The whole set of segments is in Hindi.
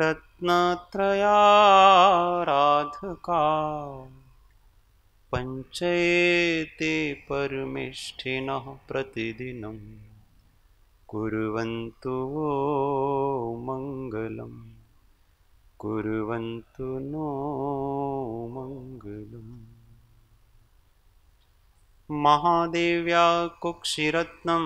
रत्नत्रयाराधका पञ्चैते परमिष्ठिनः प्रतिदिनं कुर्वन्तु वो मङ्गलं कुर्वन्तु नो मङ्गलम् महादेव्या कुक्षिरत्नं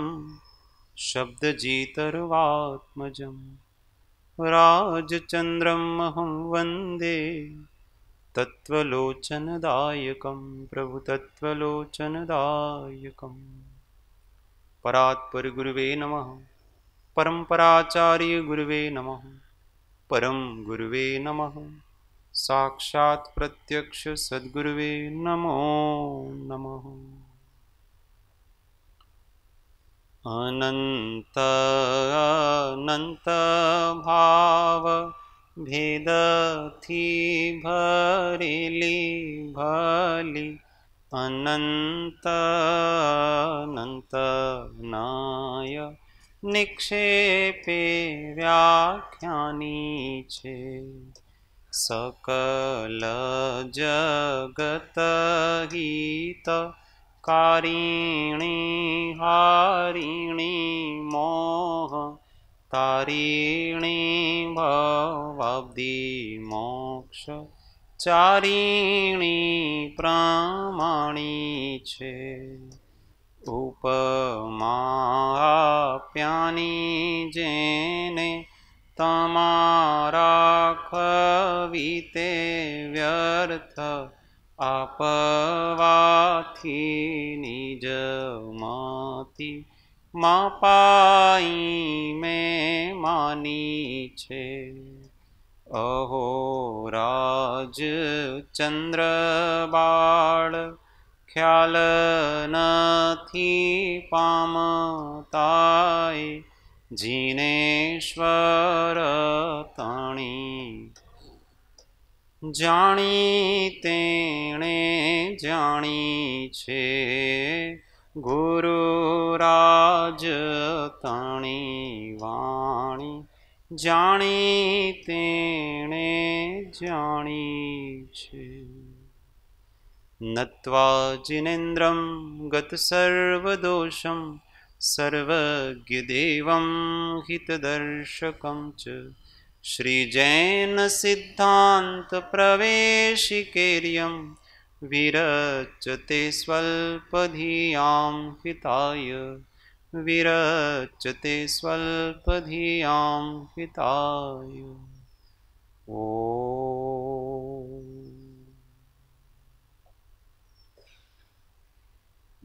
राजचन्द्रम् अहं वन्दे तत्त्वलोचनदायकं प्रभुतत्त्वलोचनदायकं परात्परगुरवे नमः परम्पराचार्यगुरुवे नमः परं गुरुवे नमः प्रत्यक्षसद्गुरुवे नमो नमः अनन्त भाव भेदथि भरिलि भलि अनन्त नाय निक्षेपे व्याख्यानि छे सकल जगत गीत કારિણી હારિણી મોહ તારિણી ભવાબ્દી મોક્ષ ચારિણી પ્રમાણી છે ઉપમા પ્યાની જેને તમારા ખવિતે વ્યર્થ આપવાથી નિજ માતી મા પાઈ મેં માની છે અહો રાજ ચંદ્ર બાળ ખ્યાલ નથી પામતાય જીનેશ્વર તણી जानी णे जाणी गुरोराजतणि वाणी जाणितेणे छे। नत्वा गत सर्व जिनेन्द्रं गतसर्वदोषं सर्वज्ञदेवं हितदर्शकं च श्री जैन सिद्धांत प्रवेश विरचते स्वल्प स्वल्पधियां हिताय विरचते स्वल्प स्वल्पधियां हिताय ओ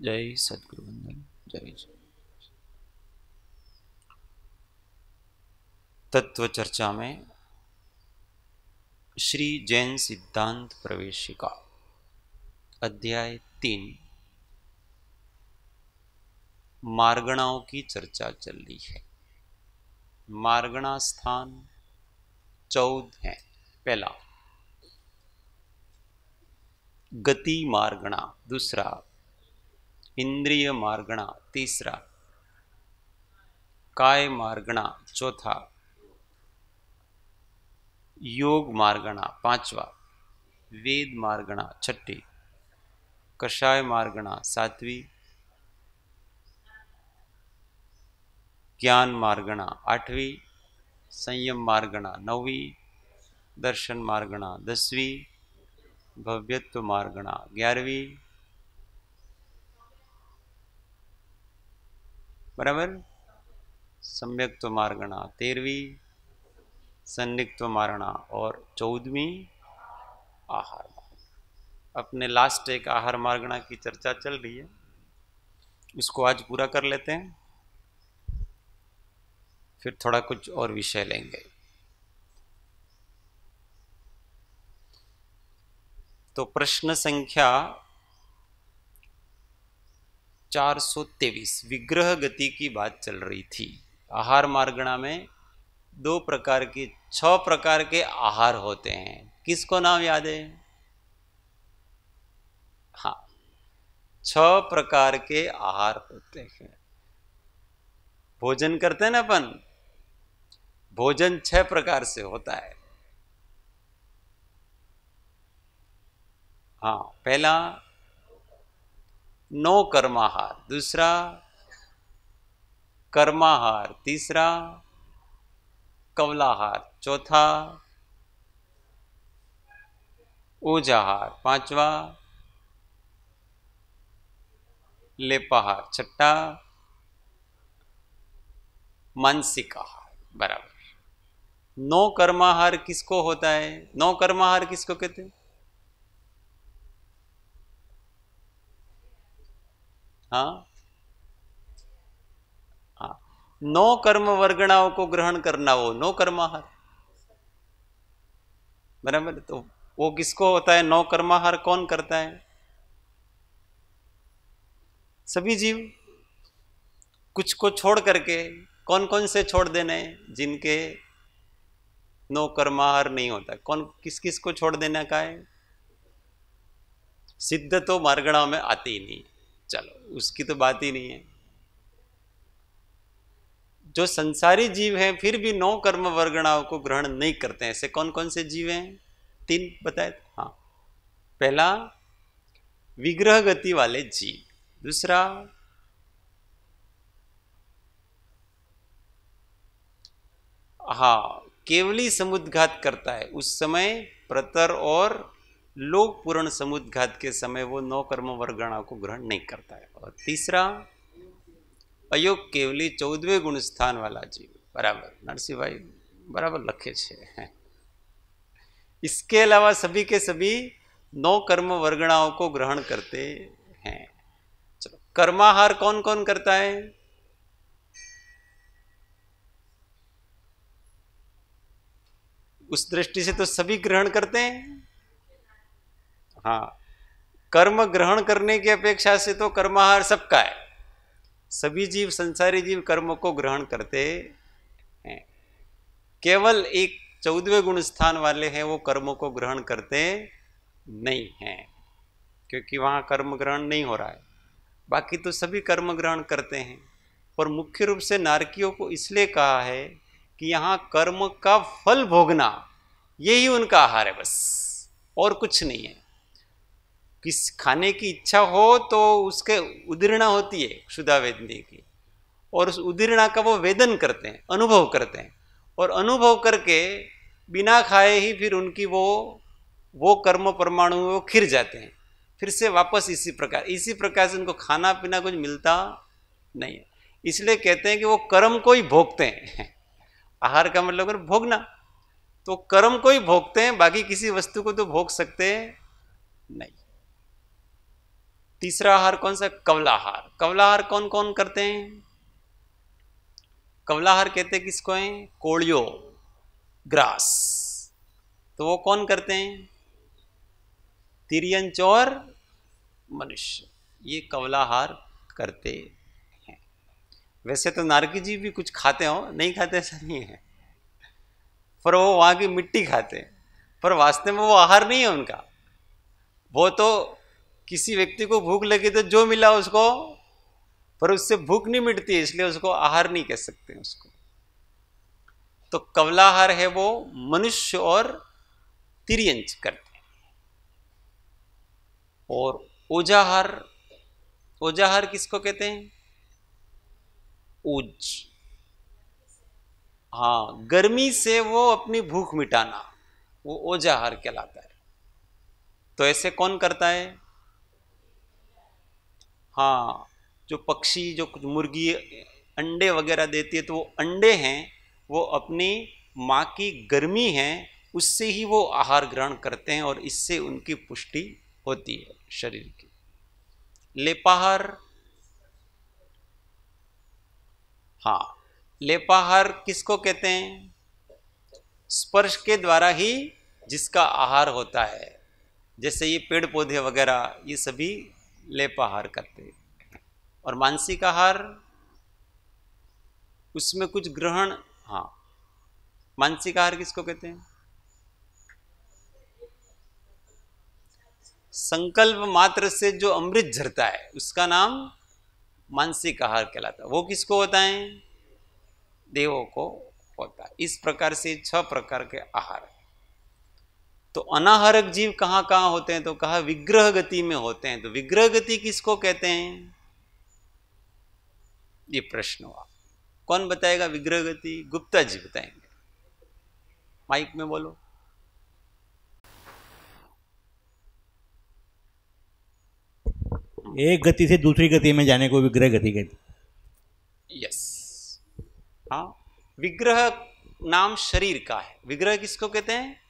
जय सदगुरु जय जय तत्व चर्चा में श्री जैन सिद्धांत प्रवेशिका अध्याय तीन मार्गणाओं की चर्चा चल रही है मार्गणा स्थान चौदह है पहला गति मार्गणा दूसरा इंद्रिय मार्गणा तीसरा काय मार्गणा चौथा योग मार्गणा पांचवा वेद मार्गणा छठी कषाय मार्गणा सातवीं ज्ञान मार्गणा आठवीं संयम मार्गणा नौवी दर्शन मार्गणा दसवीं भव्यत्व मार्गणा ग्यारहवीं बराबर सम्यक्त्व मार्गणा तेरहवीं संदिग्ध मारणा और चौदहवीं आहार अपने लास्ट एक आहार मार्गना की चर्चा चल रही है इसको आज पूरा कर लेते हैं फिर थोड़ा कुछ और विषय लेंगे तो प्रश्न संख्या चार विग्रह गति की बात चल रही थी आहार मार्गणा में दो प्रकार की छह प्रकार के आहार होते हैं किसको नाम याद है हाँ छह प्रकार के आहार होते हैं भोजन करते हैं ना अपन भोजन छह प्रकार से होता है हाँ पहला नौ कर्माहार दूसरा कर्माहार तीसरा कवलाहार चौथा ओजाहार पांचवा लेपाहार छठा मानसिक आहार बराबर नौ कर्माहार किसको होता है नौ कर्माहार किसको कहते हैं हाँ नौ कर्म वर्गणाओं को ग्रहण करना हो नौ कर्माहार बराबर तो वो किसको होता है नौ कर्माहार कौन करता है सभी जीव कुछ को छोड़ करके कौन कौन से छोड़ देने जिनके नौ कर्माहार नहीं होता कौन किस किस को छोड़ देने का है सिद्ध तो मार्गणाओं में आती ही नहीं चलो उसकी तो बात ही नहीं है जो संसारी जीव हैं फिर भी नौ कर्म वर्गणाओं को ग्रहण नहीं करते हैं ऐसे कौन कौन से जीव हैं तीन बताए हाँ पहला विग्रह गति वाले जीव दूसरा हाँ केवली समुद्घात करता है उस समय प्रतर और लोक पूर्ण समुद्घात के समय वो नौ कर्म वर्गणा को ग्रहण नहीं करता है और तीसरा चौदवे गुण स्थान वाला जीव बराबर नरसिंह भाई बराबर लखे छे इसके अलावा सभी के सभी नौ कर्म वर्गणाओं को ग्रहण करते हैं चलो कर्माहार कौन कौन करता है उस दृष्टि से तो सभी ग्रहण करते हैं हाँ कर्म ग्रहण करने की अपेक्षा से तो कर्माहार सबका है सभी जीव संसारी जीव कर्म को ग्रहण करते हैं केवल एक चौदहवें गुण स्थान वाले हैं वो कर्मों को ग्रहण करते नहीं हैं क्योंकि वहाँ कर्म ग्रहण नहीं हो रहा है बाकी तो सभी कर्म ग्रहण करते हैं पर मुख्य रूप से नारकियों को इसलिए कहा है कि यहाँ कर्म का फल भोगना यही उनका आहार है बस और कुछ नहीं है किस खाने की इच्छा हो तो उसके उदीर्णा होती है क्षुदा वेदनी की और उस उदीर्णा का वो वेदन करते हैं अनुभव करते हैं और अनुभव करके बिना खाए ही फिर उनकी वो वो कर्म परमाणु वो खिर जाते हैं फिर से वापस इसी प्रकार इसी प्रकार से उनको खाना पीना कुछ मिलता नहीं है इसलिए कहते हैं कि वो कर्म को ही भोगते हैं आहार का मतलब है भोगना तो कर्म को ही भोगते हैं बाकी किसी वस्तु को तो भोग सकते नहीं तीसरा आहार कौन सा कवलाहार कवलाहार कौन कौन करते हैं कवलाहार कहते हैं किसको हैं कोड़ियो ग्रास तो वो कौन करते हैं तिरियन चोर मनुष्य ये कवलाहार करते हैं वैसे तो नारकी जी भी कुछ खाते हो नहीं खाते ऐसा नहीं है पर वो वहाँ की मिट्टी खाते हैं पर वास्तव में वो आहार नहीं है उनका वो तो किसी व्यक्ति को भूख लगी तो जो मिला उसको पर उससे भूख नहीं मिटती इसलिए उसको आहार नहीं कह सकते उसको तो कवलाहार है वो मनुष्य और तिरियंच करते और ओजाहार ओजाहार किसको कहते हैं ऊज हाँ गर्मी से वो अपनी भूख मिटाना वो ओजाहार कहलाता है तो ऐसे कौन करता है हाँ जो पक्षी जो कुछ मुर्गी अंडे वगैरह देती है तो वो अंडे हैं वो अपनी माँ की गर्मी है उससे ही वो आहार ग्रहण करते हैं और इससे उनकी पुष्टि होती है शरीर की लेपाहार हाँ लेपाहार किसको कहते हैं स्पर्श के द्वारा ही जिसका आहार होता है जैसे ये पेड़ पौधे वगैरह ये सभी लेपाहार करते और मानसिक आहार उसमें कुछ ग्रहण हाँ मानसिक आहार किसको कहते हैं संकल्प मात्र से जो अमृत झरता है उसका नाम मानसिक आहार कहलाता है वो किसको होता है देवों को होता है इस प्रकार से छह प्रकार के आहार तो अनाहरक जीव कहाँ कहाँ होते हैं तो कहा विग्रह गति में होते हैं तो विग्रह गति किसको कहते हैं ये प्रश्न हुआ कौन बताएगा विग्रह गति गुप्ता जी बताएंगे माइक में बोलो एक गति से दूसरी गति में जाने को विग्रह गति कहते यस हाँ विग्रह नाम शरीर का है विग्रह किसको कहते हैं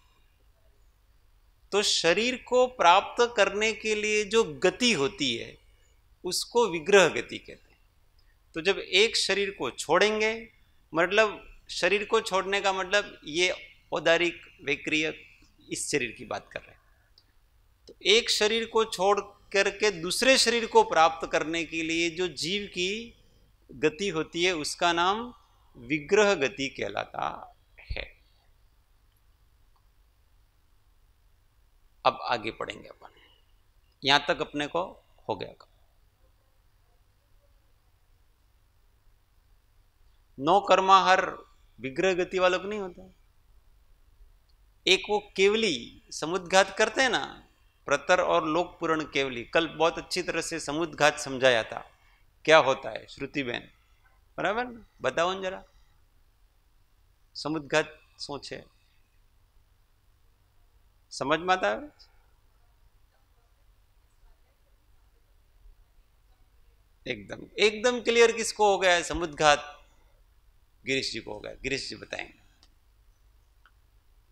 तो शरीर को प्राप्त करने के लिए जो गति होती है उसको विग्रह गति कहते हैं तो जब एक शरीर को छोड़ेंगे मतलब शरीर को छोड़ने का मतलब ये औदारिक विक्रिय इस शरीर की बात कर रहे हैं तो एक शरीर को छोड़ करके दूसरे शरीर को प्राप्त करने के लिए जो जीव की गति होती है उसका नाम विग्रह गति कहलाता अब आगे पढ़ेंगे अपन यहां तक अपने को हो गया काम नौ कर्मा हर विग्रह गति वालों को नहीं होता एक वो केवली समुद्घात करते हैं ना प्रतर और पूर्ण केवली कल बहुत अच्छी तरह से समुद्घात समझाया था क्या होता है श्रुति बहन बराबर बताओ जरा समुद्घात सोचे में आता है एकदम एकदम क्लियर किसको हो गया समुद्घात गिरीश जी को हो गया गिरीश जी बताएंगे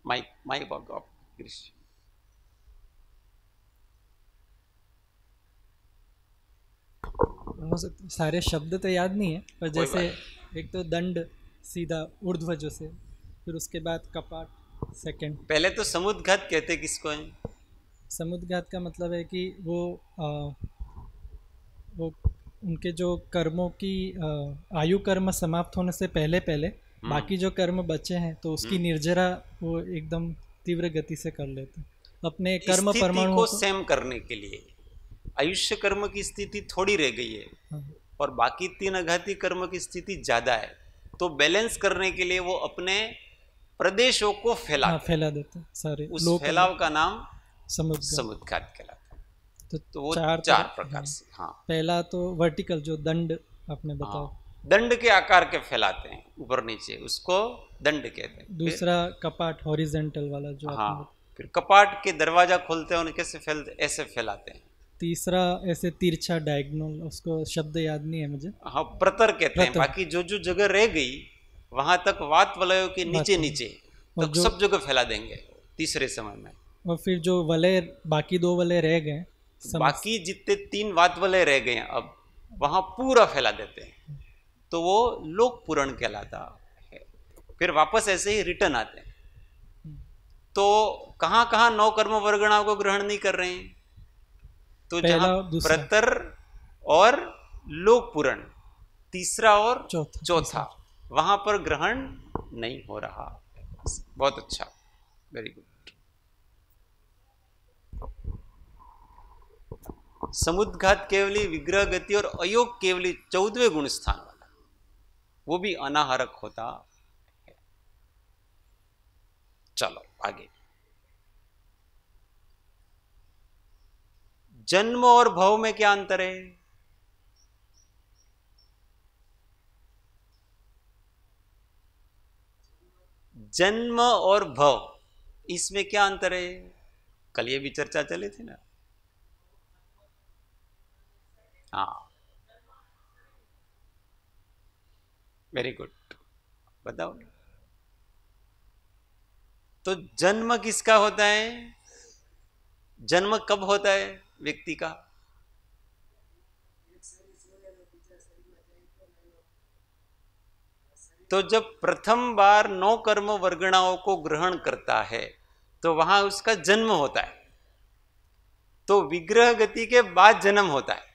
माइक माइक आप गिरीश जी सारे शब्द तो याद नहीं है पर जैसे एक तो दंड सीधा ऊर्ध्वज से फिर उसके बाद कपाट सेकंड पहले तो समुद्घात कहते किसको है समुद्घात का मतलब है कि वो आ, वो उनके जो कर्मों की आ, आयु कर्म समाप्त होने से पहले पहले हम्म। बाकी जो कर्म बचे हैं तो उसकी हम्म। निर्जरा वो एकदम तीव्र गति से कर लेते हैं अपने कर्म परमाणु को सेम करने के लिए आयुष्य कर्म की स्थिति थोड़ी रह गई है हाँ। और बाकी तीन अघाती कर्म की स्थिति ज़्यादा है तो बैलेंस करने के लिए वो अपने प्रदेशों को फैला हाँ, फैला देते हैं सारे उस फैलाव का नाम समुद्घात कहलाता तो, तो वो चार, चार प्रकार से हाँ, हाँ। पहला तो वर्टिकल जो दंड आपने हाँ। बताओ दंड के आकार के फैलाते हैं ऊपर नीचे उसको दंड कहते हैं दूसरा कपाट हॉरिजेंटल वाला जो हाँ फिर कपाट के दरवाजा खोलते हैं उनके कैसे फैलते ऐसे फैलाते हैं तीसरा ऐसे तिरछा डायगोनल उसको शब्द याद नहीं है मुझे हाँ प्रतर कहते हैं बाकी जो जो जगह रह गई वहां तक वात वलयों के नीचे नीचे तक सब जगह फैला देंगे तीसरे समय में और फिर जो वलय बाकी दो वलय रह गए बाकी जितने तीन वात वलय रह गए अब वहां पूरा फैला देते हैं तो वो लोक पूरण कहलाता है फिर वापस ऐसे ही रिटर्न आते हैं तो कहाँ कहाँ नौ कर्म वर्गणाओं को ग्रहण नहीं कर रहे हैं तो जहां प्रतर और लोक पूरण तीसरा और चौथा वहां पर ग्रहण नहीं हो रहा बहुत अच्छा वेरी गुड समुद्घात केवली विग्रह गति और अयोग केवली चौदवे गुण स्थान वाला वो भी अनाहारक होता है चलो आगे जन्म और भव में क्या अंतर है जन्म और भव इसमें क्या अंतर है कल ये भी चर्चा चली थी ना हाँ वेरी गुड बताओ तो जन्म किसका होता है जन्म कब होता है व्यक्ति का तो जब प्रथम बार नौ कर्म वर्गणाओं को ग्रहण करता है तो वहां उसका जन्म होता है तो विग्रह गति के बाद जन्म होता है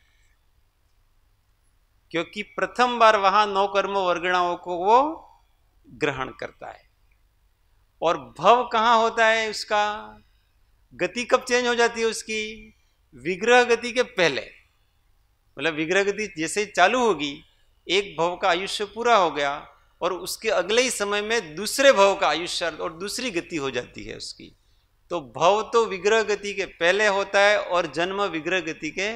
क्योंकि प्रथम बार वहां नौ कर्म वर्गणाओं को वो ग्रहण करता है और भव कहां होता है उसका गति कब चेंज हो जाती है उसकी विग्रह गति के पहले मतलब विग्रह गति जैसे चालू होगी एक भव का आयुष्य पूरा हो गया और उसके अगले ही समय में दूसरे भव का आयुष्यार्थ और दूसरी गति हो जाती है उसकी तो भव तो विग्रह गति के पहले होता है और जन्म विग्रह गति के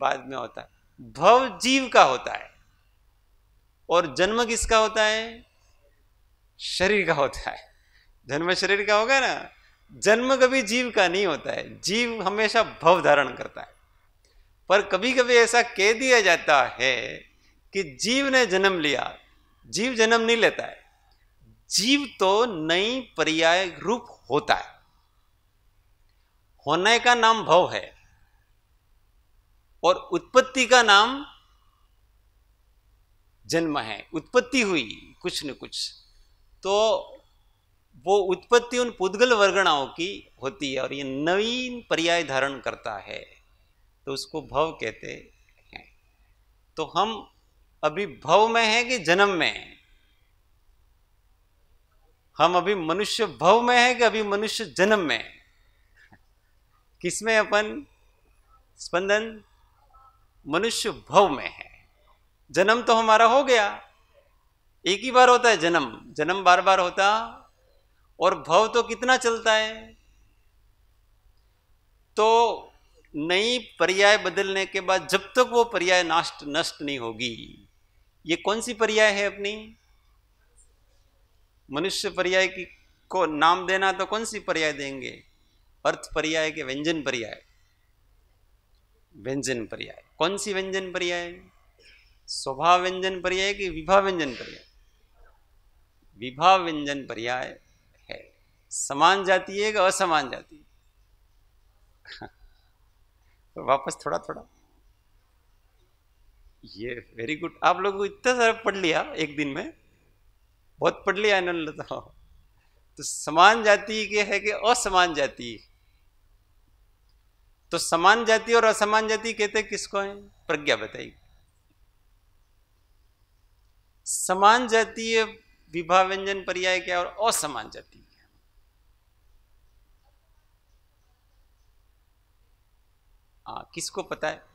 बाद में होता है भव जीव का होता है और जन्म किसका होता है शरीर का होता है जन्म शरीर का होगा ना जन्म कभी जीव का नहीं होता है जीव हमेशा भव धारण करता है पर कभी कभी ऐसा कह दिया जाता है कि जीव ने जन्म लिया जीव जन्म नहीं लेता है जीव तो नई पर्याय रूप होता है होने का नाम भव है और उत्पत्ति का नाम जन्म है उत्पत्ति हुई कुछ न कुछ तो वो उत्पत्ति उन पुद्गल वर्गणाओं की होती है और ये नवीन पर्याय धारण करता है तो उसको भव कहते हैं तो हम अभी भव में है कि जन्म में है हम अभी मनुष्य भव में है कि अभी मनुष्य जन्म में है किसमें अपन स्पंदन मनुष्य भव में है जन्म तो हमारा हो गया एक ही बार होता है जन्म जन्म बार बार होता और भव तो कितना चलता है तो नई पर्याय बदलने के बाद जब तक वो पर्याय नाष्ट नष्ट नहीं होगी ये कौन सी पर्याय है अपनी मनुष्य पर्याय की को नाम देना तो कौन सी पर्याय देंगे अर्थ पर्याय के व्यंजन पर्याय व्यंजन पर्याय कौन सी व्यंजन पर्याय स्वभाव व्यंजन पर्याय कि विभा व्यंजन पर्याय विभा व्यंजन पर्याय है समान जाती है कि असमान जाती है तो वापस थोड़ा थोड़ा ये वेरी गुड आप लोग इतना सारा पढ़ लिया एक दिन में बहुत पढ़ लिया आनंद लता तो समान जाति के है कि असमान जाति तो समान जाति और असमान जाति कहते किसको है प्रज्ञा बताइए समान जातीय विभा व्यंजन पर्याय क्या और असमान जाति हाँ किसको पता है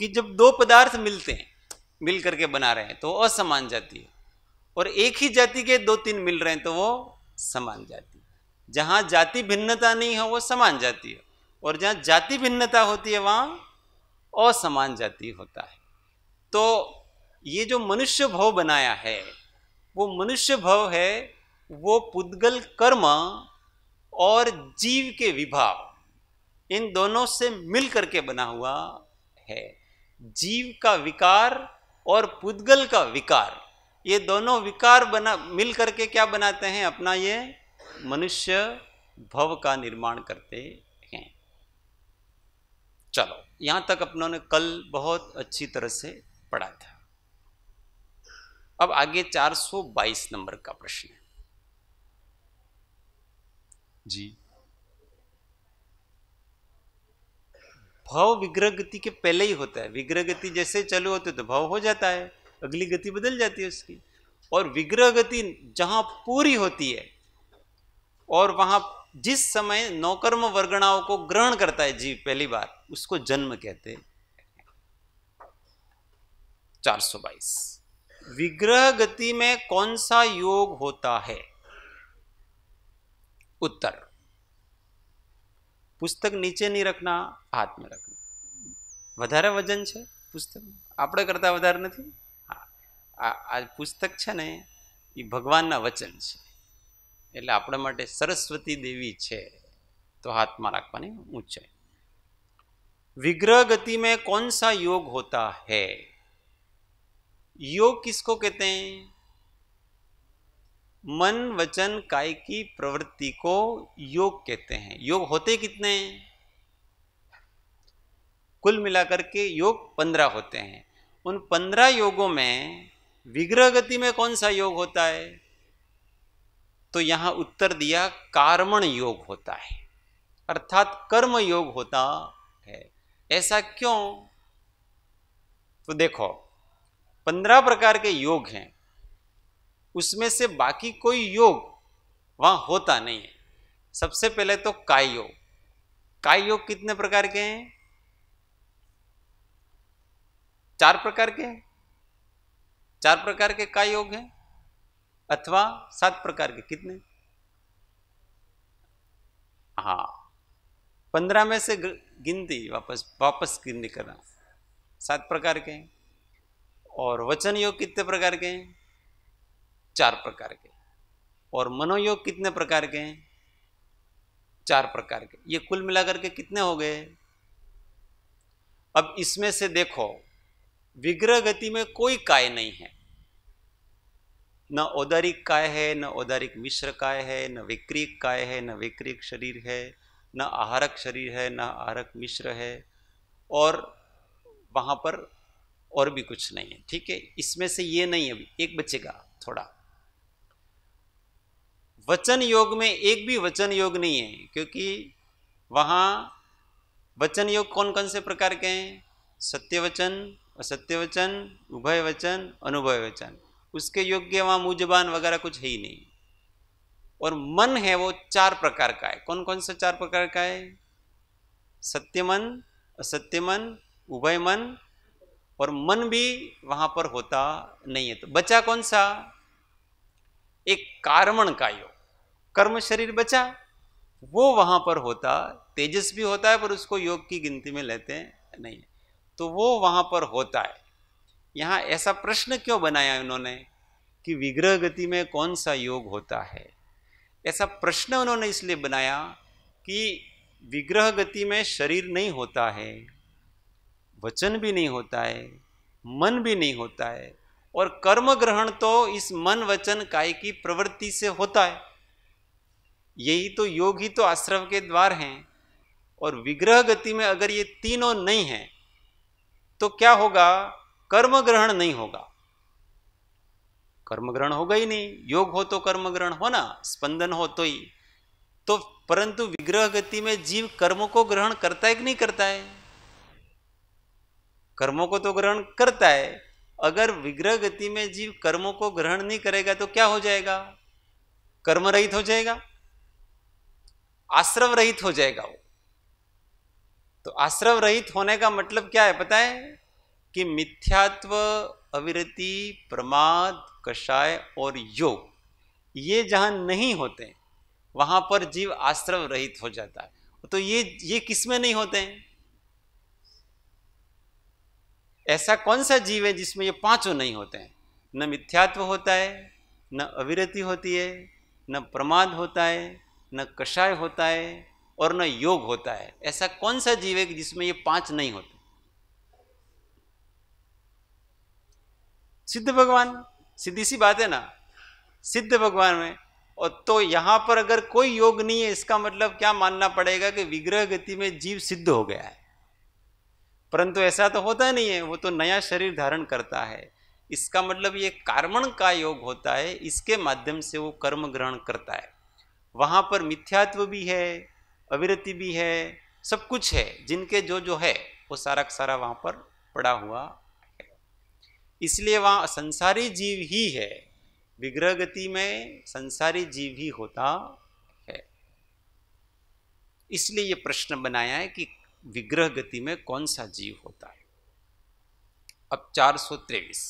कि जब दो पदार्थ मिलते हैं मिल करके बना रहे हैं तो असमान जाति है और एक ही जाति के दो तीन मिल रहे हैं तो वो समान जाति जहाँ जाति भिन्नता नहीं है वो समान जाति है और जहाँ जाति भिन्नता होती है वहाँ असमान जाति होता है तो ये जो मनुष्य भव बनाया है वो मनुष्य भव है वो पुद्गल कर्म और जीव के विभाव इन दोनों से मिल करके बना हुआ है जीव का विकार और पुद्गल का विकार ये दोनों विकार बना मिल करके क्या बनाते हैं अपना ये मनुष्य भव का निर्माण करते हैं चलो यहां तक अपनों ने कल बहुत अच्छी तरह से पढ़ा था अब आगे 422 नंबर का प्रश्न है जी भाव विग्रह गति के पहले ही होता है विग्रह गति जैसे चालू होते तो भाव हो जाता है अगली गति बदल जाती है उसकी और विग्रह गति जहाँ पूरी होती है और वहाँ जिस समय नौकर्म वर्गणाओं को ग्रहण करता है जीव पहली बार उसको जन्म कहते हैं 422 विग्रह गति में कौन सा योग होता है उत्तर पुस्तक नीचे नहीं रखना हाथ में रखना વધારે વજન છે પુસ્તક આપણે કરતા વધારે નથી આ આ પુસ્તક છે ને ઈ ભગવાનના વચન છે એટલે આપણા માટે સરસ્વતી દેવી છે તો હાથમાં રાખવાની ઉચ્છય વિગ્રહ ગતિ મે કોનસા યોગ હોતા હૈ યોગ किसको कहते हैं मन वचन काय की प्रवृत्ति को योग कहते हैं योग होते कितने हैं कुल मिलाकर के योग पंद्रह होते हैं उन पंद्रह योगों में विग्रह गति में कौन सा योग होता है तो यहां उत्तर दिया कार्मण योग होता है अर्थात कर्म योग होता है ऐसा क्यों तो देखो पंद्रह प्रकार के योग हैं उसमें से बाकी कोई योग वहाँ होता नहीं है सबसे पहले तो काय योग काय योग कितने प्रकार के हैं चार प्रकार के हैं चार प्रकार के काय योग हैं अथवा सात प्रकार के कितने हाँ पंद्रह में से गिनती वापस वापस गिनती करना सात प्रकार के हैं और वचन योग कितने प्रकार के हैं चार प्रकार के और मनोयोग कितने प्रकार के हैं चार प्रकार के ये कुल मिलाकर के कितने हो गए अब इसमें से देखो विग्रह गति में कोई काय नहीं है न औदारिक काय है न औदारिक मिश्र काय है न विक्रिक काय है न विक्रिक शरीर है न आहारक शरीर है न आहारक मिश्र है और वहाँ पर और भी कुछ नहीं है ठीक है इसमें से ये नहीं है अभी एक बच्चे का थोड़ा वचन योग में एक भी वचन योग नहीं है क्योंकि वहाँ वचन योग कौन कौन से प्रकार के हैं सत्य वचन असत्य वचन उभय वचन अनुभव वचन उसके योग्य वहाँ मुजबान वगैरह कुछ है ही नहीं और मन है वो चार प्रकार का है कौन कौन सा चार प्रकार का है सत्य मन असत्य मन उभय मन और मन भी वहाँ पर होता नहीं है तो बचा कौन सा एक कारमण का योग कर्म शरीर बचा वो वहाँ पर होता तेजस भी होता है पर उसको योग की गिनती में लेते हैं नहीं तो वो वहाँ पर होता है यहाँ ऐसा प्रश्न क्यों बनाया उन्होंने कि विग्रह गति में कौन सा योग होता है ऐसा प्रश्न उन्होंने इसलिए बनाया कि विग्रह गति में शरीर नहीं होता है वचन भी नहीं होता है मन भी नहीं होता है और कर्म ग्रहण तो इस मन वचन काय की प्रवृत्ति से होता है यही तो योग ही तो आश्रव के द्वार हैं और विग्रह गति में अगर ये तीनों नहीं है तो क्या होगा कर्म ग्रहण नहीं होगा कर्म ग्रहण होगा ही नहीं योग हो तो कर्म ग्रहण हो ना स्पंदन हो तो ही तो परंतु विग्रह गति में जीव कर्म को ग्रहण करता है कि नहीं करता है कर्मों को तो ग्रहण करता है अगर विग्रह गति में जीव कर्मों को ग्रहण नहीं करेगा तो क्या हो जाएगा कर्म रहित हो जाएगा आश्रव रहित हो जाएगा वो तो आश्रव रहित होने का मतलब क्या है पता है कि मिथ्यात्व अविरति प्रमाद कषाय और योग ये जहां नहीं होते वहां पर जीव आश्रव रहित हो जाता है तो ये ये किस में नहीं होते हैं ऐसा कौन सा जीव है जिसमें ये पांचों नहीं होते हैं न मिथ्यात्व होता है न अविरति होती है न प्रमाद होता है न कषाय होता है और न योग होता है ऐसा कौन सा जीव है जिसमें ये पांच नहीं होते सिद्ध भगवान सीधी सी बात है ना सिद्ध भगवान में और तो यहां पर अगर कोई योग नहीं है इसका मतलब क्या मानना पड़ेगा कि विग्रह गति में जीव सिद्ध हो गया है परंतु ऐसा तो होता नहीं है वो तो नया शरीर धारण करता है इसका मतलब ये कार्मण का योग होता है इसके माध्यम से वो कर्म ग्रहण करता है वहाँ पर मिथ्यात्व भी है अविरति भी है सब कुछ है जिनके जो जो है वो सारा का सारा वहाँ पर पड़ा हुआ है इसलिए वहाँ संसारी जीव ही है विग्रह गति में संसारी जीव ही होता है इसलिए ये प्रश्न बनाया है कि विग्रह गति में कौन सा जीव होता है अब चार सौ तेईस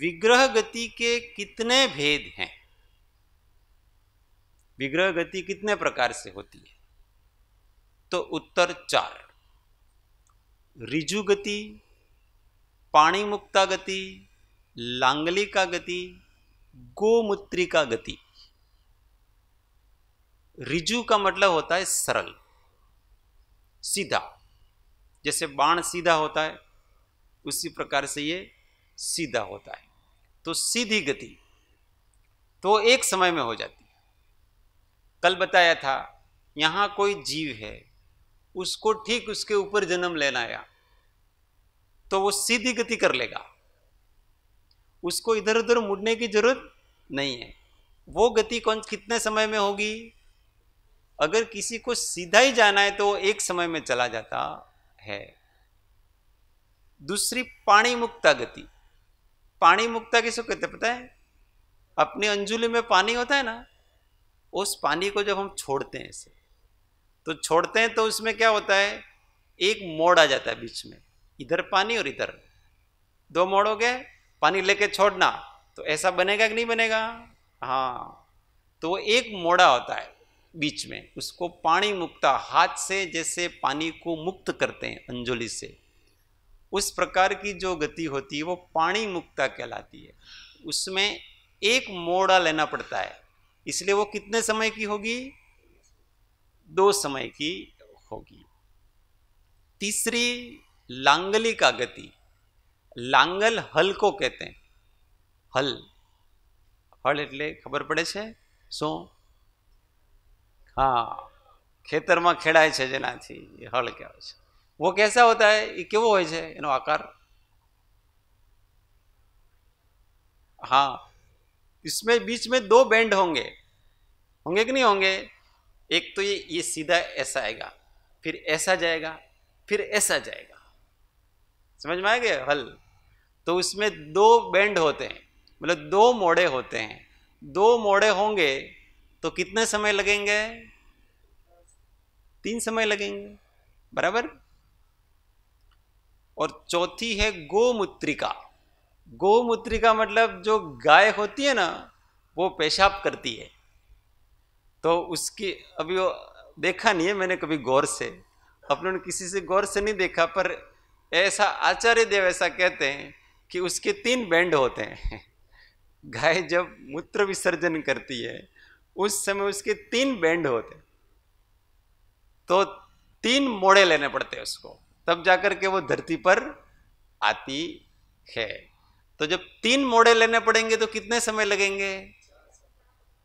विग्रह गति के कितने भेद हैं विग्रह गति कितने प्रकार से होती है तो उत्तर चार रिजु गति पाणी मुक्ता गति लांगली का गति गोमूत्री का गति रिजु का मतलब होता है सरल सीधा जैसे बाण सीधा होता है उसी प्रकार से ये सीधा होता है तो सीधी गति तो एक समय में हो जाती कल बताया था यहाँ कोई जीव है उसको ठीक उसके ऊपर जन्म लेना आया तो वो सीधी गति कर लेगा उसको इधर उधर मुड़ने की जरूरत नहीं है वो गति कौन कितने समय में होगी अगर किसी को सीधा ही जाना है तो वो एक समय में चला जाता है दूसरी पाणी मुक्ता गति पाणी मुक्ता किसको कहते पता है अपनी अंजुली में पानी होता है ना उस पानी को जब हम छोड़ते हैं इसे तो छोड़ते हैं तो उसमें क्या होता है एक मोड़ आ जाता है बीच में इधर पानी और इधर दो मोड़ हो गए पानी लेके छोड़ना तो ऐसा बनेगा कि नहीं बनेगा हाँ तो वो एक मोड़ा होता है बीच में उसको पानी मुक्ता हाथ से जैसे पानी को मुक्त करते हैं अंजोली से उस प्रकार की जो गति होती है वो पानी मुक्ता कहलाती है उसमें एक मोड़ा लेना पड़ता है इसलिए वो कितने समय की होगी दो समय की होगी तीसरी लांगली का गति लांगल हल को कहते हैं हल हल एट खबर पड़े छे सो हाँ खेतर में खेड़ाए छे जेना हल क्या छे वो कैसा होता है ये केवो छे आकार हाँ इसमें बीच में दो बैंड होंगे होंगे कि नहीं होंगे एक तो ये ये सीधा ऐसा आएगा फिर ऐसा जाएगा फिर ऐसा जाएगा समझ में आएगा हल तो उसमें दो बैंड होते हैं मतलब दो मोड़े होते हैं दो मोड़े होंगे तो कितने समय लगेंगे तीन समय लगेंगे बराबर और चौथी है गोमूत्रिका गोमूत्रिका मतलब जो गाय होती है ना वो पेशाब करती है तो उसकी अभी वो देखा नहीं है मैंने कभी गौर से अपने किसी से गौर से नहीं देखा पर ऐसा आचार्य देव ऐसा कहते हैं कि उसके तीन बैंड होते हैं गाय जब मूत्र विसर्जन करती है उस समय उसके तीन बैंड होते हैं तो तीन मोड़े लेने पड़ते हैं उसको तब जाकर के वो धरती पर आती है तो जब तीन मोड़े लेने पड़ेंगे तो कितने समय लगेंगे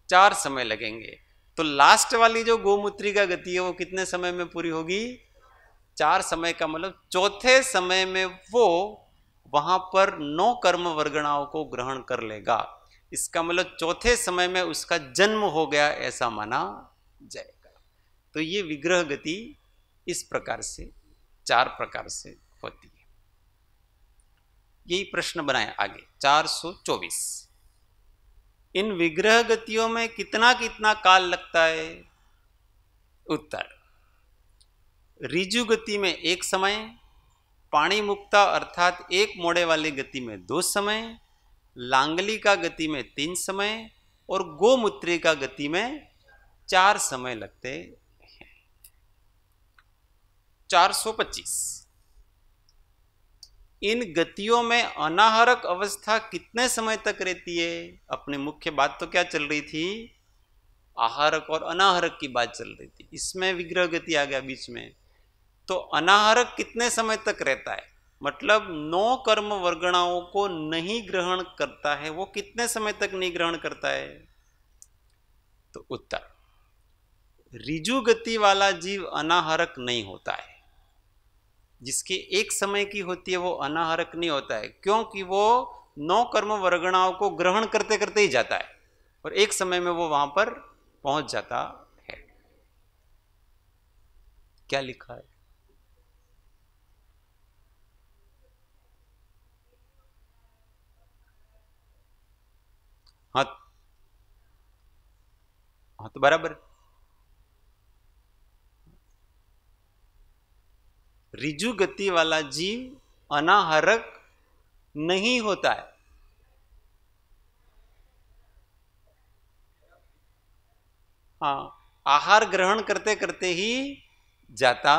चार समय लगेंगे तो लास्ट वाली जो गोमूत्री का गति है वो कितने समय में पूरी होगी चार समय का मतलब चौथे समय में वो वहां पर नौ कर्म वर्गणाओं को ग्रहण कर लेगा इसका मतलब चौथे समय में उसका जन्म हो गया ऐसा माना जाएगा तो ये विग्रह गति इस प्रकार से चार प्रकार से होती है यही प्रश्न बनाए आगे चार सौ चौबीस इन विग्रह गतियों में कितना कितना काल लगता है उत्तर रिजु गति में एक समय पाणी मुक्ता अर्थात एक मोड़े वाली गति में दो समय लांगली का गति में तीन समय और गोमूत्री का गति में चार समय लगते हैं 425 इन गतियों में अनाहरक अवस्था कितने समय तक रहती है अपनी मुख्य बात तो क्या चल रही थी आहारक और अनाहरक की बात चल रही थी इसमें विग्रह गति आ गया बीच में तो अनाहरक कितने समय तक रहता है मतलब नौ कर्म वर्गणाओं को नहीं ग्रहण करता है वो कितने समय तक नहीं ग्रहण करता है तो उत्तर रिजु गति वाला जीव अनाहरक नहीं होता है जिसके एक समय की होती है वो अनाहरक नहीं होता है क्योंकि वो नौ कर्म वर्गणाओं को ग्रहण करते करते ही जाता है और एक समय में वो वहां पर पहुंच जाता है क्या लिखा है हाँ हाँ तो बराबर रिजु गति वाला जीव अनाहरक नहीं होता है हाँ आहार ग्रहण करते करते ही जाता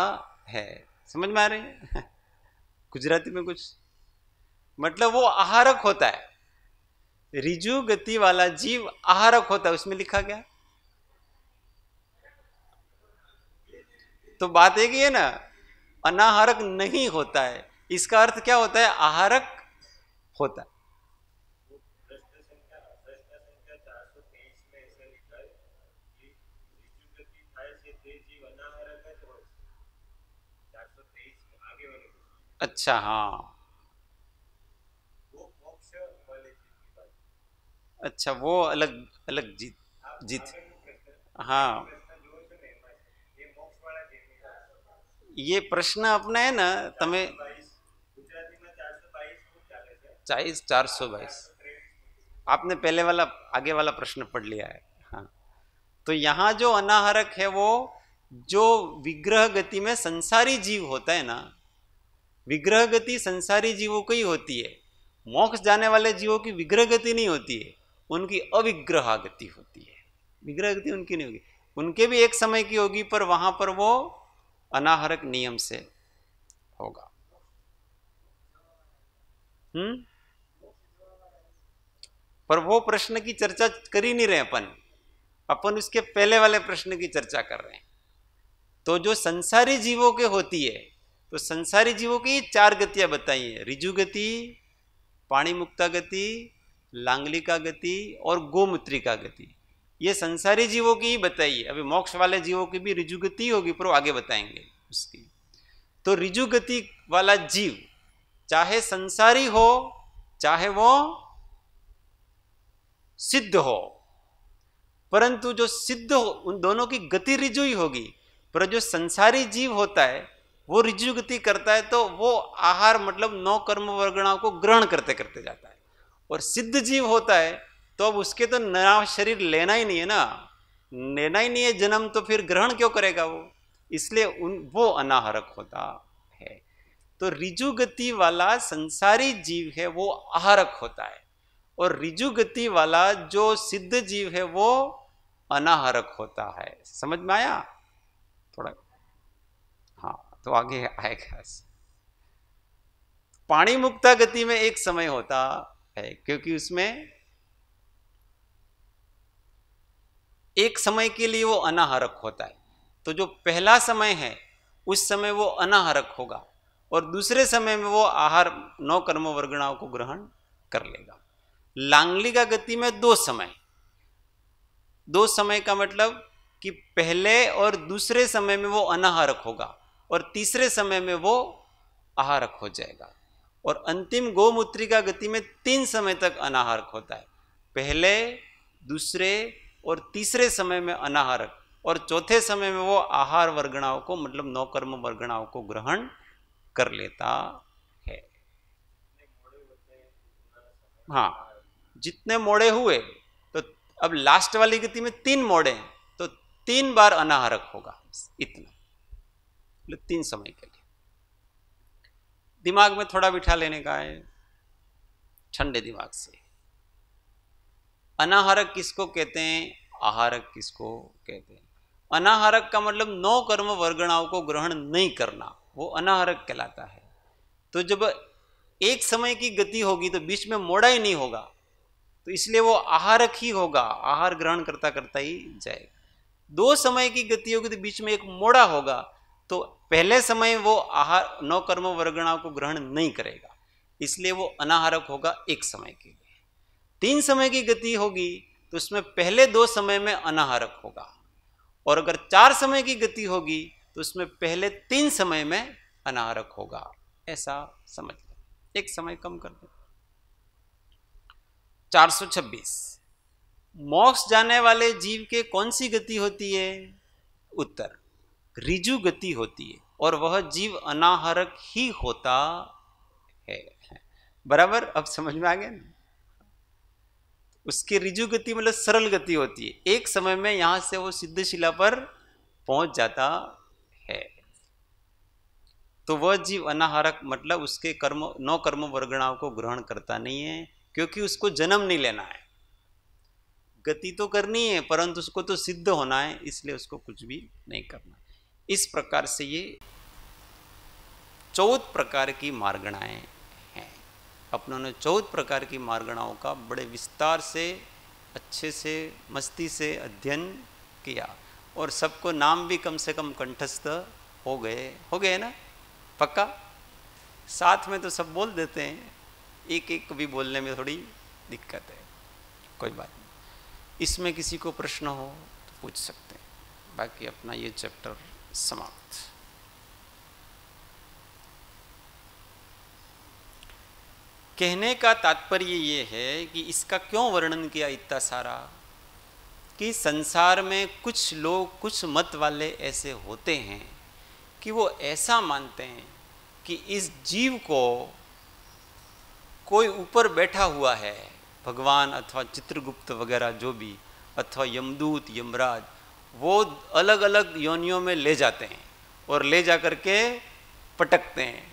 है समझ में आ रहे हैं गुजराती में कुछ मतलब वो आहारक होता है रिजु गति वाला जीव आहारक होता है उसमें लिखा गया तो बात एक ही है ना अनाहारक नहीं होता है इसका अर्थ क्या होता है आहारक होता है अच्छा हाँ अच्छा वो अलग अलग जीत जीत हाँ ये अपना है ना तमें चालीस चार सौ बाईस आपने पहले वाला आगे वाला प्रश्न पढ़ लिया है हाँ तो यहाँ जो अनाहरक है वो जो विग्रह गति में संसारी जीव होता है ना विग्रह गति संसारी जीवों की ही होती है मोक्ष जाने वाले जीवों की विग्रह गति नहीं होती है उनकी अविग्रह गति होती है विग्रह गति उनकी नहीं होगी उनके भी एक समय की होगी पर वहाँ पर वो अनाहरक नियम से होगा हम्म पर वो प्रश्न की चर्चा कर ही नहीं रहे अपन अपन उसके पहले वाले प्रश्न की चर्चा कर रहे हैं तो जो संसारी जीवों के होती है तो संसारी जीवों की चार गतियां बताई है रिजु गति पाणी मुक्ता गति लांगली का गति और गोमूत्री का गति ये संसारी जीवों की ही बताइए अभी मोक्ष वाले जीवों की भी रिजुगति होगी पर वो आगे बताएंगे उसकी तो रिजुगति वाला जीव चाहे संसारी हो चाहे वो सिद्ध हो परंतु जो सिद्ध हो उन दोनों की गति रिजु ही होगी पर जो संसारी जीव होता है वो रिजु गति करता है तो वो आहार मतलब नौ कर्म वर्गणाओं को ग्रहण करते करते जाता है और सिद्ध जीव होता है तो अब उसके तो नया शरीर लेना ही नहीं है ना लेना ही नहीं है जन्म तो फिर ग्रहण क्यों करेगा वो इसलिए उन वो अनाहरक होता है तो रिजु गति वाला संसारी जीव है वो आहरक होता है और रिजु गति वाला जो सिद्ध जीव है वो अनाहरक होता है समझ में आया थोड़ा हाँ तो आगे आएगा पाणी मुक्ता गति में एक समय होता है क्योंकि उसमें एक समय के लिए वो अनाहरक होता है तो जो पहला समय है उस समय वो अनाहरक होगा और दूसरे समय में वो आहार नौ कर्म वर्गणाओं को ग्रहण कर लेगा लांगली का गति में दो समय दो समय का मतलब कि पहले और दूसरे समय में वो अनाहारक होगा और तीसरे समय में वो आहारक हो जाएगा और अंतिम गोमूत्री का गति में तीन समय तक अनाहारक होता है पहले दूसरे और तीसरे समय में अनाहारक और चौथे समय में वो आहार वर्गणाओं को मतलब नौकर्म वर्गणाओं को ग्रहण कर लेता है हाँ जितने मोड़े हुए तो अब लास्ट वाली गति में तीन मोड़े हैं तो तीन बार अनाहारक होगा इतना मतलब तीन समय के लिए दिमाग में थोड़ा बिठा लेने का है ठंडे दिमाग से अनाहारक किसको कहते हैं आहारक किसको कहते हैं अनाहारक का मतलब नौ कर्म वर्गणाओं को ग्रहण नहीं करना वो अनाहारक कहलाता है तो जब एक समय की गति होगी तो बीच में मोड़ा ही नहीं होगा तो इसलिए वो आहारक ही होगा आहार ग्रहण करता करता ही जाएगा दो समय की गति होगी तो बीच में एक मोड़ा होगा तो पहले समय वो आहार नौकर्म वर्गणाओं को ग्रहण नहीं करेगा इसलिए वो अनाहारक होगा एक समय के लिए तीन समय की गति होगी तो उसमें पहले दो समय में अनाहारक होगा और अगर चार समय की गति होगी तो उसमें पहले तीन समय में अनाहारक होगा ऐसा समझ लें एक समय कम कर दें 426 मोक्ष जाने वाले जीव के कौन सी गति होती है उत्तर रिजु गति होती है और वह जीव अनाहारक ही होता है बराबर अब समझ में आ गया ना उसकी रिजु गति मतलब सरल गति होती है एक समय में यहां से वो सिद्ध शिला पर पहुंच जाता है तो वह जीव अनाहारक मतलब उसके कर्म नौ कर्म वर्गणाओं को ग्रहण करता नहीं है क्योंकि उसको जन्म नहीं लेना है गति तो करनी है परंतु उसको तो सिद्ध होना है इसलिए उसको कुछ भी नहीं करना इस प्रकार से ये चौथ प्रकार की मार्गणाएं अपनों ने चौदह प्रकार की मार्गणाओं का बड़े विस्तार से अच्छे से मस्ती से अध्ययन किया और सबको नाम भी कम से कम कंठस्थ हो गए हो गए ना पक्का साथ में तो सब बोल देते हैं एक एक भी बोलने में थोड़ी दिक्कत है कोई बात नहीं इसमें किसी को प्रश्न हो तो पूछ सकते हैं बाकी अपना ये चैप्टर समाप्त कहने का तात्पर्य ये है कि इसका क्यों वर्णन किया इतना सारा कि संसार में कुछ लोग कुछ मत वाले ऐसे होते हैं कि वो ऐसा मानते हैं कि इस जीव को कोई ऊपर बैठा हुआ है भगवान अथवा चित्रगुप्त वगैरह जो भी अथवा यमदूत यमराज वो अलग अलग योनियों में ले जाते हैं और ले जा करके पटकते हैं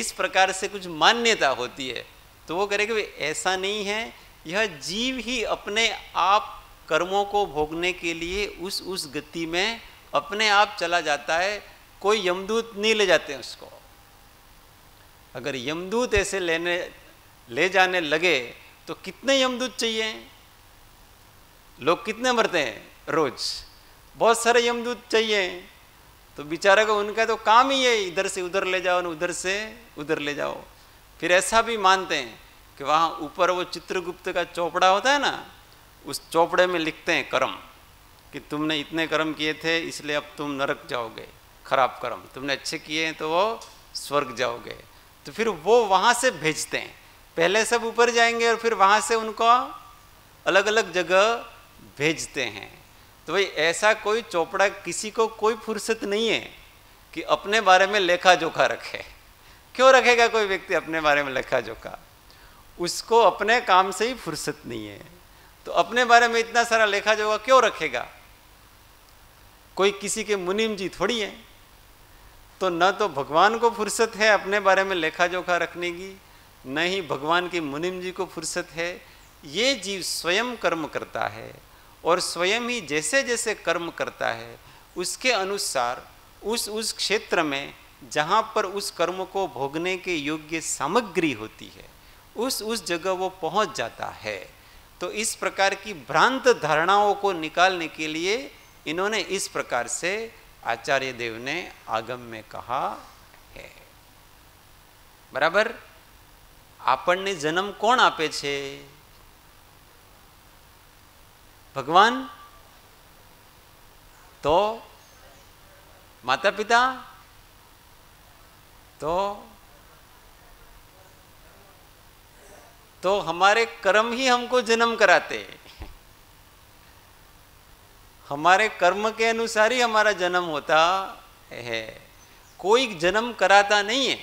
इस प्रकार से कुछ मान्यता होती है तो वो करेगा भाई ऐसा नहीं है यह जीव ही अपने आप कर्मों को भोगने के लिए उस उस गति में अपने आप चला जाता है कोई यमदूत नहीं ले जाते उसको अगर यमदूत ऐसे लेने ले जाने लगे तो कितने यमदूत चाहिए लोग कितने मरते हैं रोज बहुत सारे यमदूत चाहिए तो बेचारा को उनका तो काम ही है इधर से उधर ले जाओ ना उधर से उधर ले जाओ फिर ऐसा भी मानते हैं कि वहाँ ऊपर वो चित्रगुप्त का चौपड़ा होता है ना उस चौपड़े में लिखते हैं कर्म कि तुमने इतने कर्म किए थे इसलिए अब तुम नरक जाओगे खराब कर्म तुमने अच्छे किए हैं तो वो स्वर्ग जाओगे तो फिर वो वहाँ से भेजते हैं पहले सब ऊपर जाएंगे और फिर वहाँ से उनको अलग अलग जगह भेजते हैं तो भाई ऐसा कोई चौपड़ा किसी को कोई फुर्सत नहीं है कि अपने बारे में लेखा जोखा रखे क्यों रखेगा कोई व्यक्ति अपने बारे में लेखा जोखा उसको अपने काम से ही फुर्सत नहीं है तो अपने बारे में इतना सारा लेखा जोखा क्यों रखेगा कोई किसी के मुनिम जी थोड़ी है तो न तो भगवान को फुर्सत है अपने बारे में लेखा जोखा रखने की न ही भगवान की मुनिम जी को फुर्सत है ये जीव स्वयं कर्म करता है और स्वयं ही जैसे जैसे कर्म करता है उसके अनुसार उस उस क्षेत्र में जहाँ पर उस कर्म को भोगने के योग्य सामग्री होती है उस उस जगह वो पहुँच जाता है तो इस प्रकार की भ्रांत धारणाओं को निकालने के लिए इन्होंने इस प्रकार से आचार्य देव ने आगम में कहा है बराबर आपने जन्म कौन आपे छे? भगवान तो माता पिता तो तो हमारे कर्म ही हमको जन्म कराते हमारे कर्म के अनुसार ही हमारा जन्म होता है कोई जन्म कराता नहीं है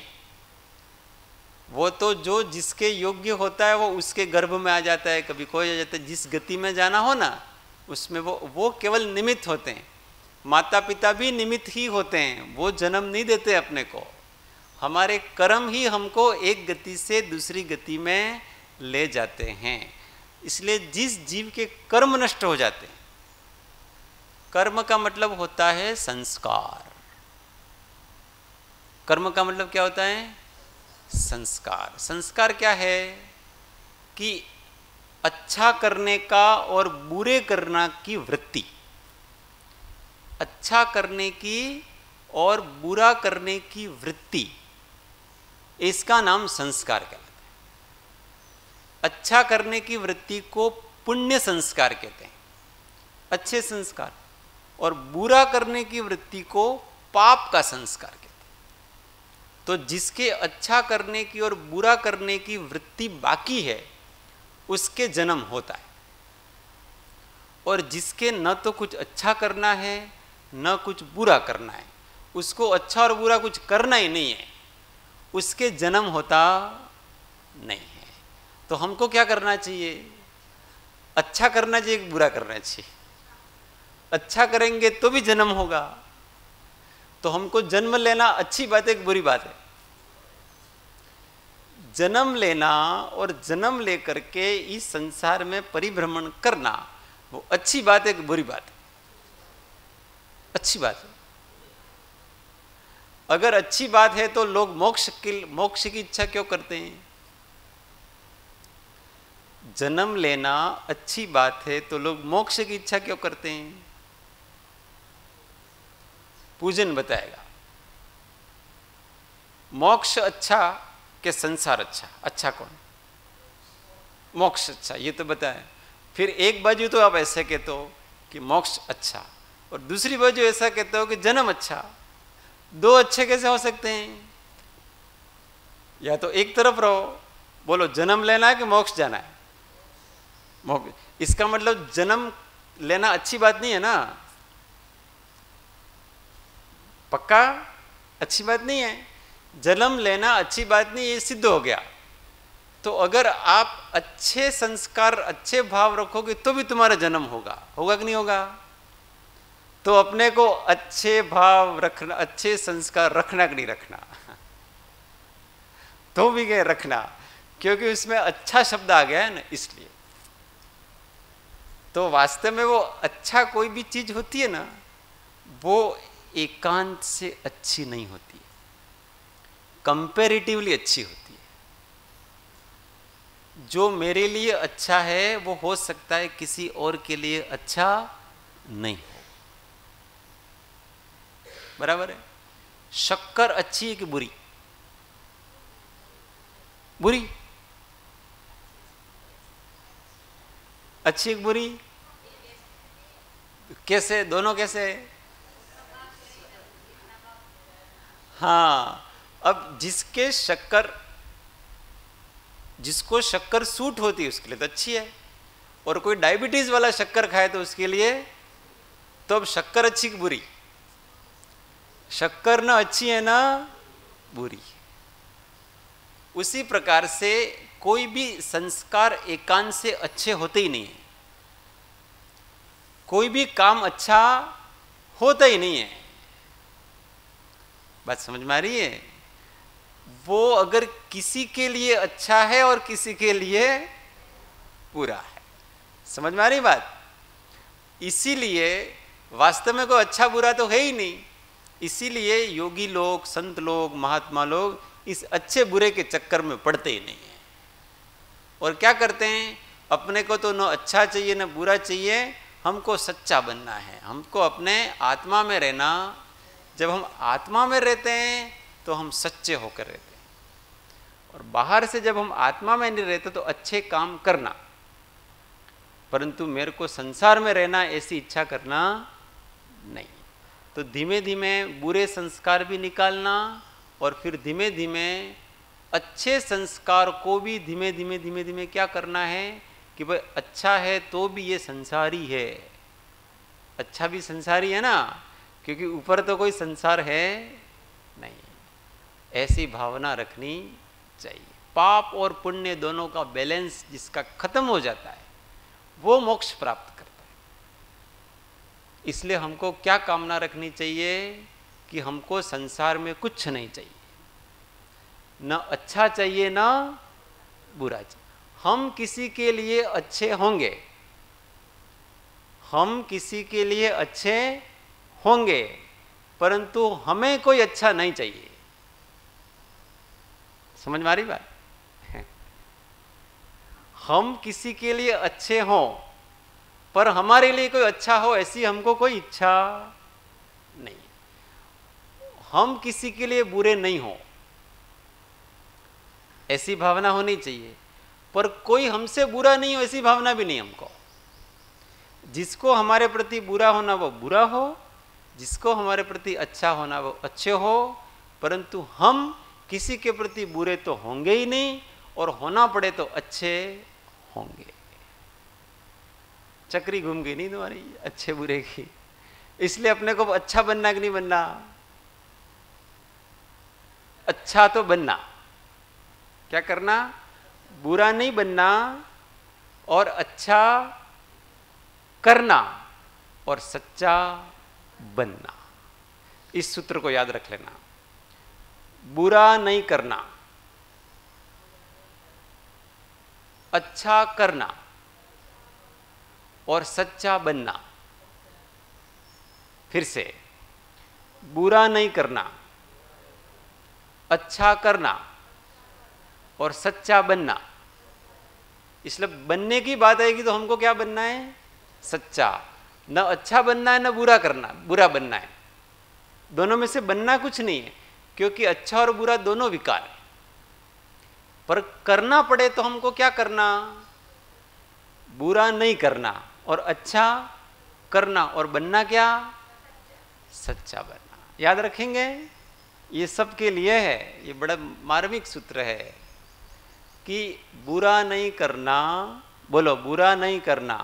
वो तो जो जिसके योग्य होता है वो उसके गर्भ में आ जाता है कभी कोई आ जाता है जिस गति में जाना हो ना उसमें वो वो केवल निमित्त होते हैं माता पिता भी निमित्त ही होते हैं वो जन्म नहीं देते अपने को हमारे कर्म ही हमको एक गति से दूसरी गति में ले जाते हैं इसलिए जिस जीव के कर्म नष्ट हो जाते हैं कर्म का मतलब होता है संस्कार कर्म का मतलब क्या होता है संस्कार संस्कार क्या है कि अच्छा करने का और बुरे करना की वृत्ति अच्छा करने की और बुरा करने की वृत्ति इसका नाम संस्कार कहते हैं अच्छा करने की वृत्ति को पुण्य संस्कार कहते हैं अच्छे संस्कार और बुरा करने की वृत्ति को पाप का संस्कार कहते हैं तो जिसके अच्छा करने की और बुरा करने की वृत्ति बाकी है उसके जन्म होता है और जिसके न तो कुछ अच्छा करना है न कुछ बुरा करना है उसको अच्छा और बुरा कुछ करना ही नहीं है उसके जन्म होता नहीं है तो हमको क्या करना चाहिए अच्छा करना चाहिए बुरा करना चाहिए अच्छा करेंगे तो भी जन्म होगा तो हमको जन्म लेना अच्छी बात है एक बुरी बात है जन्म लेना और जन्म लेकर के इस संसार में परिभ्रमण करना वो अच्छी बात है एक बुरी बात है अच्छी बात है अगर अच्छी बात है तो लोग मोक्ष की मोक्ष की इच्छा क्यों करते हैं जन्म लेना अच्छी बात है तो लोग मोक्ष की इच्छा क्यों करते हैं पूजन बताएगा मोक्ष अच्छा के संसार अच्छा अच्छा कौन मोक्ष अच्छा ये तो बताए फिर एक बाजू तो आप ऐसे कहते हो कि मोक्ष अच्छा और दूसरी बाजू ऐसा कहते हो कि जन्म अच्छा दो अच्छे कैसे हो सकते हैं या तो एक तरफ रहो बोलो जन्म लेना है कि मोक्ष जाना है मोक्ष इसका मतलब जन्म लेना अच्छी बात नहीं है ना पक्का अच्छी बात नहीं है जन्म लेना अच्छी बात नहीं ये सिद्ध हो गया तो अगर आप अच्छे संस्कार अच्छे भाव रखोगे तो भी तुम्हारा जन्म होगा होगा कि नहीं होगा तो अपने को अच्छे भाव रखना अच्छे संस्कार रखना कि नहीं रखना तो भी गए रखना क्योंकि उसमें अच्छा शब्द आ गया है ना इसलिए तो वास्तव में वो अच्छा कोई भी चीज होती है ना वो एकांत से अच्छी नहीं होती कंपेरेटिवली अच्छी होती है जो मेरे लिए अच्छा है वो हो सकता है किसी और के लिए अच्छा नहीं हो बराबर है शक्कर अच्छी है कि बुरी बुरी अच्छी बुरी कैसे दोनों कैसे हाँ अब जिसके शक्कर जिसको शक्कर सूट होती है उसके लिए तो अच्छी है और कोई डायबिटीज वाला शक्कर खाए तो उसके लिए तो अब शक्कर अच्छी कि बुरी शक्कर ना अच्छी है ना बुरी उसी प्रकार से कोई भी संस्कार एकांत से अच्छे होते ही नहीं है कोई भी काम अच्छा होता ही नहीं है बात समझ में आ रही है वो अगर किसी के लिए अच्छा है और किसी के लिए बुरा है समझ में आ रही बात इसीलिए वास्तव में कोई अच्छा बुरा तो है ही नहीं इसीलिए योगी लोग संत लोग महात्मा लोग इस अच्छे बुरे के चक्कर में पड़ते ही नहीं हैं और क्या करते हैं अपने को तो न अच्छा चाहिए न बुरा चाहिए हमको सच्चा बनना है हमको अपने आत्मा में रहना जब हम आत्मा में रहते हैं तो हम सच्चे होकर रहते हैं और बाहर से जब हम आत्मा में नहीं रहते तो अच्छे काम करना परंतु मेरे को संसार में रहना ऐसी इच्छा करना नहीं तो धीमे धीमे बुरे संस्कार भी निकालना और फिर धीमे धीमे अच्छे संस्कार को भी धीमे धीमे धीमे धीमे क्या करना है कि भाई अच्छा है तो भी ये संसारी है अच्छा भी संसारी है ना क्योंकि ऊपर तो कोई संसार है नहीं ऐसी भावना रखनी चाहिए पाप और पुण्य दोनों का बैलेंस जिसका खत्म हो जाता है वो मोक्ष प्राप्त इसलिए हमको क्या कामना रखनी चाहिए कि हमको संसार में कुछ नहीं चाहिए न अच्छा चाहिए न बुरा चाहिए हम किसी के लिए अच्छे होंगे हम किसी के लिए अच्छे होंगे परंतु हमें कोई अच्छा नहीं चाहिए समझ मारी बात हम किसी के लिए अच्छे हों पर हमारे लिए कोई अच्छा हो ऐसी हमको कोई इच्छा नहीं हम किसी के लिए बुरे नहीं हो ऐसी भावना होनी चाहिए पर कोई हमसे बुरा नहीं हो ऐसी भावना भी नहीं हमको जिसको हमारे प्रति बुरा होना वो बुरा हो जिसको हमारे प्रति अच्छा होना वो अच्छे हो परंतु हम किसी के प्रति बुरे तो होंगे ही नहीं और होना पड़े तो अच्छे होंगे चक्री घूम गई नहीं तुम्हारी अच्छे बुरे की इसलिए अपने को अच्छा बनना कि नहीं बनना अच्छा तो बनना क्या करना बुरा नहीं बनना और अच्छा करना और सच्चा बनना इस सूत्र को याद रख लेना बुरा नहीं करना अच्छा करना और सच्चा बनना फिर से बुरा नहीं करना अच्छा करना और सच्चा बनना इसलिए बनने की बात आएगी तो हमको क्या बनना है सच्चा न अच्छा बनना है न बुरा करना बुरा बनना है दोनों में से बनना कुछ नहीं है क्योंकि अच्छा और बुरा दोनों विकार है पर करना पड़े तो हमको क्या करना बुरा नहीं करना और अच्छा करना और बनना क्या सच्चा बनना याद रखेंगे ये सब के लिए है ये बड़ा मार्मिक सूत्र है कि बुरा नहीं करना बोलो बुरा नहीं करना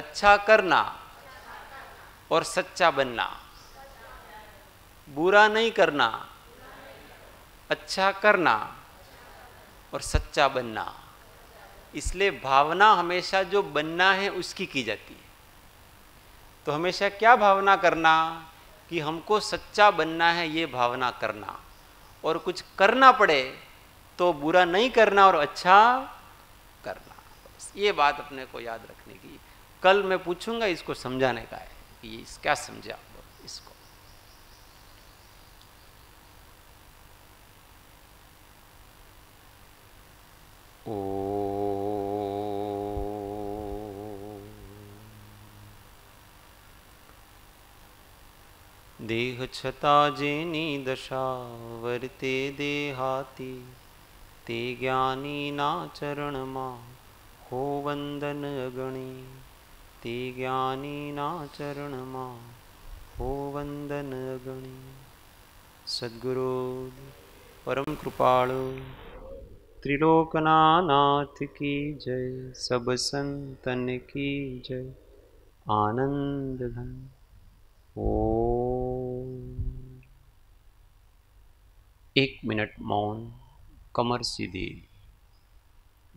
अच्छा करना और सच्चा बनना बुरा नहीं करना अच्छा करना और सच्चा बनना इसलिए भावना हमेशा जो बनना है उसकी की जाती है तो हमेशा क्या भावना करना कि हमको सच्चा बनना है ये भावना करना और कुछ करना पड़े तो बुरा नहीं करना और अच्छा करना ये बात अपने को याद रखने की कल मैं पूछूंगा इसको समझाने का है कि इस क्या समझे आप लोग इसको ओ देह छता जेनी दशा वर्ते देहाती ते ज्ञानी नाचरणमा हो वंदन गणी ते ज्ञानी नाचरणमा हो वंदन अगणी सद्गुरु परम कृपाणु त्रिलोकनाथ की जय सब संतन की जय आनंद धन ओ एक मिनट मौन कमर सीधी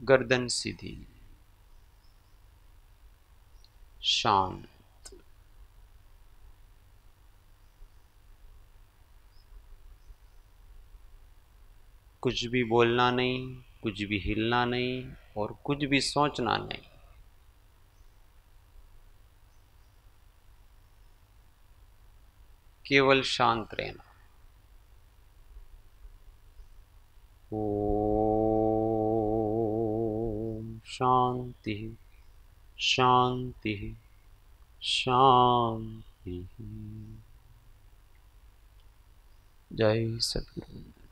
गर्दन सीधी शांत कुछ भी बोलना नहीं कुछ भी हिलना नहीं और कुछ भी सोचना नहीं केवल शांत रहना ओम शांति शांति शांति जय सतगुरु